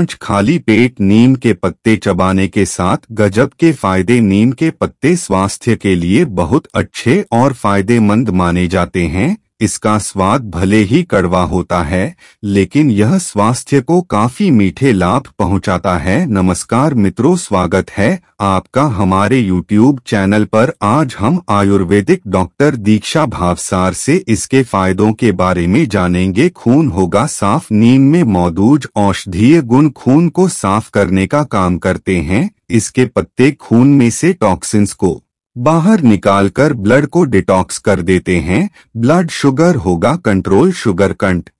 पांच खाली पेट नीम के पत्ते चबाने के साथ गजब के फायदे नीम के पत्ते स्वास्थ्य के लिए बहुत अच्छे और फायदेमंद माने जाते हैं इसका स्वाद भले ही कड़वा होता है लेकिन यह स्वास्थ्य को काफी मीठे लाभ पहुंचाता है नमस्कार मित्रों स्वागत है आपका हमारे YouTube चैनल पर आज हम आयुर्वेदिक डॉक्टर दीक्षा भावसार से इसके फायदों के बारे में जानेंगे खून होगा साफ नीम में मौजूद औषधीय गुण खून को साफ करने का काम करते हैं इसके पत्ते खून में से टॉक्सिन्स को बाहर निकालकर ब्लड को डिटॉक्स कर देते हैं ब्लड शुगर होगा कंट्रोल शुगर कंट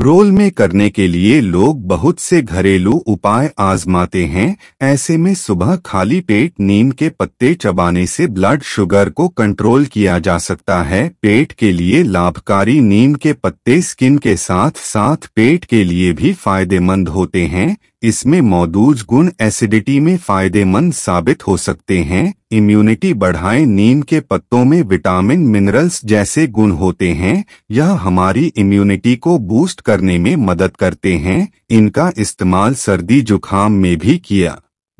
रोल में करने के लिए लोग बहुत से घरेलू उपाय आजमाते हैं ऐसे में सुबह खाली पेट नीम के पत्ते चबाने से ब्लड शुगर को कंट्रोल किया जा सकता है पेट के लिए लाभकारी नीम के पत्ते स्किन के साथ साथ पेट के लिए भी फायदेमंद होते हैं इसमें मौजूद गुण एसिडिटी में फायदेमंद साबित हो सकते हैं इम्यूनिटी बढ़ाएं नीम के पत्तों में विटामिन मिनरल्स जैसे गुण होते हैं यह हमारी इम्यूनिटी को बूस्ट करने में मदद करते हैं इनका इस्तेमाल सर्दी जुखाम में भी किया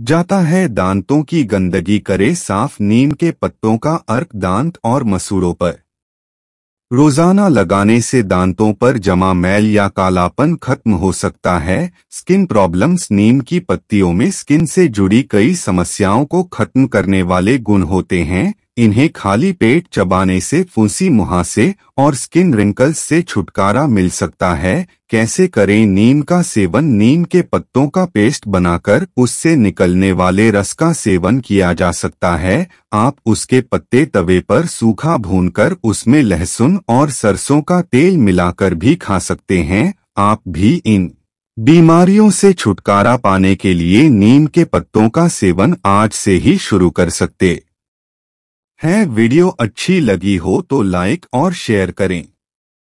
जाता है दांतों की गंदगी करे साफ नीम के पत्तों का अर्क दांत और मसूरों पर रोजाना लगाने से दांतों पर जमा मैल या कालापन खत्म हो सकता है स्किन प्रॉब्लम्स नीम की पत्तियों में स्किन से जुड़ी कई समस्याओं को खत्म करने वाले गुण होते हैं इन्हें खाली पेट चबाने से फुंसी मुहासे और स्किन रिंकल्स से छुटकारा मिल सकता है कैसे करें नीम का सेवन नीम के पत्तों का पेस्ट बनाकर उससे निकलने वाले रस का सेवन किया जा सकता है आप उसके पत्ते तवे पर सूखा भूनकर उसमें लहसुन और सरसों का तेल मिलाकर भी खा सकते हैं आप भी इन बीमारियों से छुटकारा पाने के लिए नीम के पत्तों का सेवन आज से ही शुरू कर सकते है वीडियो अच्छी लगी हो तो लाइक और शेयर करें